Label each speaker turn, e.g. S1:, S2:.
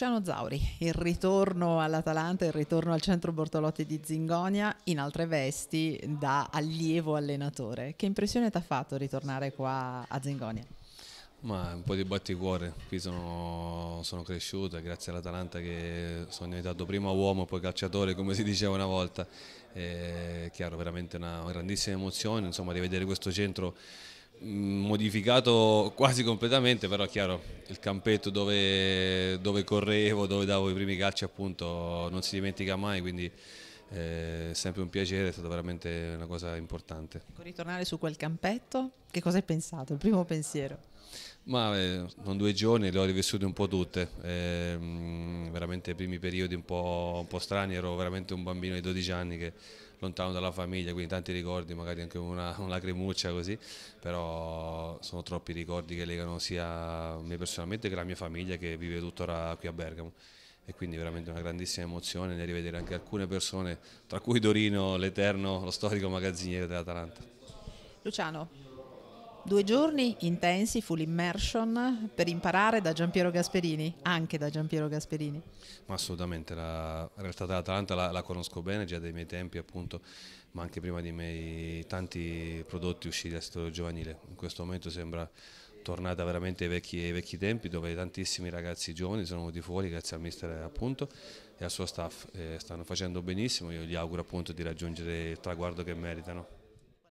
S1: Luciano Zauri, il ritorno all'Atalanta, il ritorno al centro Bortolotti di Zingonia in altre vesti da allievo allenatore. Che impressione ti ha fatto ritornare qua a Zingonia?
S2: Ma un po' di batticuore, qui sono, sono cresciuto grazie all'Atalanta che sono diventato prima uomo e poi calciatore come si diceva una volta, è chiaro veramente una grandissima emozione insomma, rivedere questo centro modificato quasi completamente, però chiaro, il campetto dove, dove, correvo, dove davo i primi calci appunto non si dimentica mai, quindi eh, è sempre un piacere, è stata veramente una cosa importante.
S1: Ecco, ritornare su quel campetto, che cosa hai pensato? Il primo pensiero?
S2: Ma eh, sono due giorni, le ho rivissute un po' tutte, eh, veramente i primi periodi un po', un po', strani, ero veramente un bambino di 12 anni che lontano dalla famiglia, quindi tanti ricordi, magari anche una, una lacrimuccia così, però sono troppi ricordi che legano sia me personalmente che la mia famiglia che vive tuttora qui a Bergamo e quindi veramente una grandissima emozione nel rivedere anche alcune persone, tra cui Dorino, l'eterno, lo storico magazziniere dell'Atalanta.
S1: Luciano, Due giorni intensi, full immersion, per imparare da Giampiero Gasperini, anche da Giampiero Gasperini.
S2: Ma assolutamente, la realtà dell'Atalanta la, la, conosco bene, già dai miei tempi appunto, ma anche prima di me tanti prodotti usciti dal settore giovanile. In questo momento sembra tornata veramente ai vecchi, ai vecchi tempi dove tantissimi ragazzi giovani sono venuti fuori grazie al mister appunto e al suo staff, eh, stanno facendo benissimo, io gli auguro appunto di raggiungere il traguardo che meritano.